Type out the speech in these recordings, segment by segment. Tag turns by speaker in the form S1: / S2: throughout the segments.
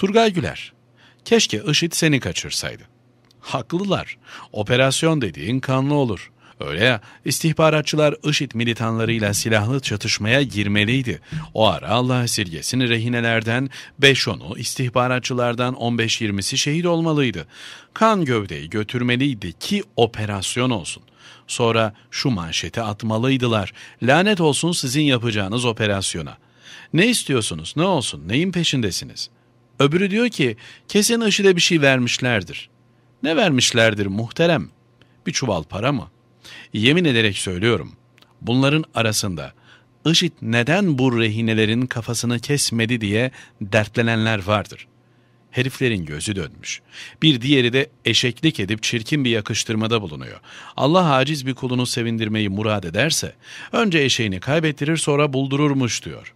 S1: Turgay Güler, keşke IŞİD seni kaçırsaydı. Haklılar, operasyon dediğin kanlı olur. Öyle ya, istihbaratçılar IŞİD militanlarıyla silahlı çatışmaya girmeliydi. O ara Allah esirgesini rehinelerden 5-10'u, istihbaratçılardan 15-20'si şehit olmalıydı. Kan gövdeyi götürmeliydi ki operasyon olsun. Sonra şu manşeti atmalıydılar. Lanet olsun sizin yapacağınız operasyona. Ne istiyorsunuz, ne olsun, neyin peşindesiniz?'' Öbürü diyor ki kesin IŞİD'e bir şey vermişlerdir. Ne vermişlerdir muhterem? Bir çuval para mı? Yemin ederek söylüyorum. Bunların arasında IŞİD neden bu rehinelerin kafasını kesmedi diye dertlenenler vardır. Heriflerin gözü dönmüş. Bir diğeri de eşeklik edip çirkin bir yakıştırmada bulunuyor. Allah aciz bir kulunu sevindirmeyi murad ederse, önce eşeğini kaybettirir sonra buldururmuş diyor.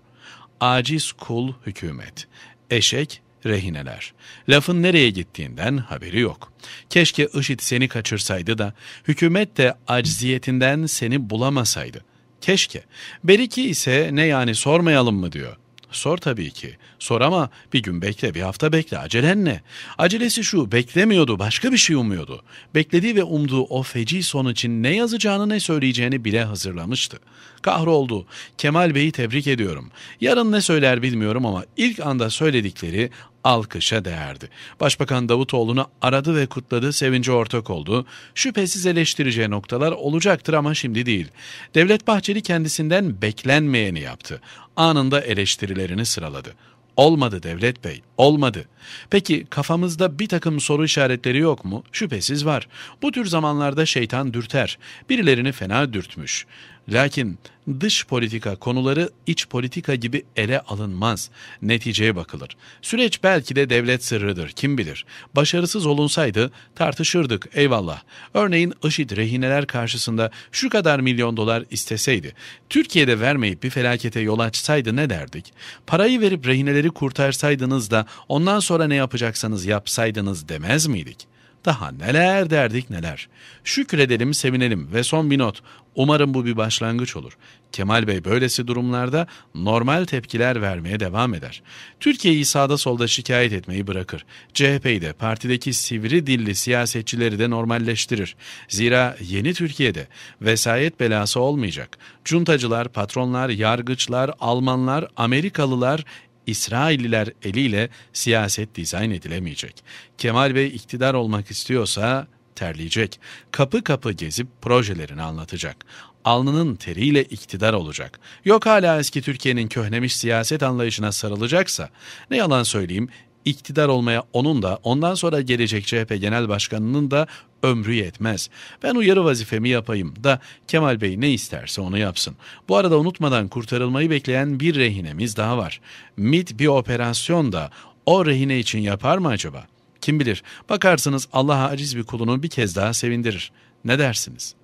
S1: Aciz kul hükümet, eşek rehineler. Lafın nereye gittiğinden haberi yok. Keşke IŞİD seni kaçırsaydı da hükümet de acziyetinden seni bulamasaydı. Keşke. Beriki ise ne yani sormayalım mı diyor. Sor tabii ki. Sor ama bir gün bekle, bir hafta bekle. Acelen ne? Acelesi şu, beklemiyordu, başka bir şey umuyordu. Beklediği ve umduğu o feci son için ne yazacağını ne söyleyeceğini bile hazırlamıştı. Kahroldu. Kemal Bey'i tebrik ediyorum. Yarın ne söyler bilmiyorum ama ilk anda söyledikleri alkışa değerdi. Başbakan Davutoğlu'nu aradı ve kutladı, sevince ortak oldu. Şüphesiz eleştireceği noktalar olacaktır ama şimdi değil. Devlet Bahçeli kendisinden beklenmeyeni yaptı. Anında eleştirilerini sıraladı. Olmadı Devlet Bey, Olmadı. Peki kafamızda bir takım soru işaretleri yok mu? Şüphesiz var. Bu tür zamanlarda şeytan dürter. Birilerini fena dürtmüş. Lakin dış politika konuları iç politika gibi ele alınmaz. Neticeye bakılır. Süreç belki de devlet sırrıdır kim bilir. Başarısız olunsaydı tartışırdık eyvallah. Örneğin IŞİD rehineler karşısında şu kadar milyon dolar isteseydi. Türkiye'de vermeyip bir felakete yol açsaydı ne derdik? Parayı verip rehineleri kurtarsaydınız da ondan sonra ne yapacaksanız yapsaydınız demez miydik? Daha neler derdik neler. Şükredelim, sevinelim ve son bir not. Umarım bu bir başlangıç olur. Kemal Bey böylesi durumlarda normal tepkiler vermeye devam eder. Türkiye'yi sağda solda şikayet etmeyi bırakır. CHP'yi de partideki sivri dilli siyasetçileri de normalleştirir. Zira yeni Türkiye'de vesayet belası olmayacak. Cuntacılar, patronlar, yargıçlar, Almanlar, Amerikalılar, İsrailliler eliyle siyaset dizayn edilemeyecek. Kemal Bey iktidar olmak istiyorsa terleyecek. Kapı kapı gezip projelerini anlatacak. Alnının teriyle iktidar olacak. Yok hala eski Türkiye'nin köhnemiş siyaset anlayışına sarılacaksa, ne yalan söyleyeyim iktidar olmaya onun da ondan sonra gelecek CHP Genel Başkanı'nın da ömrü yetmez. Ben uyarı vazifemi yapayım da Kemal Bey ne isterse onu yapsın. Bu arada unutmadan kurtarılmayı bekleyen bir rehinemiz daha var. MIT bir operasyon da o rehine için yapar mı acaba? Kim bilir bakarsınız Allah aciz bir kulunu bir kez daha sevindirir. Ne dersiniz?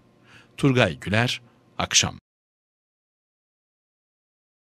S1: Turgay Güler, Akşam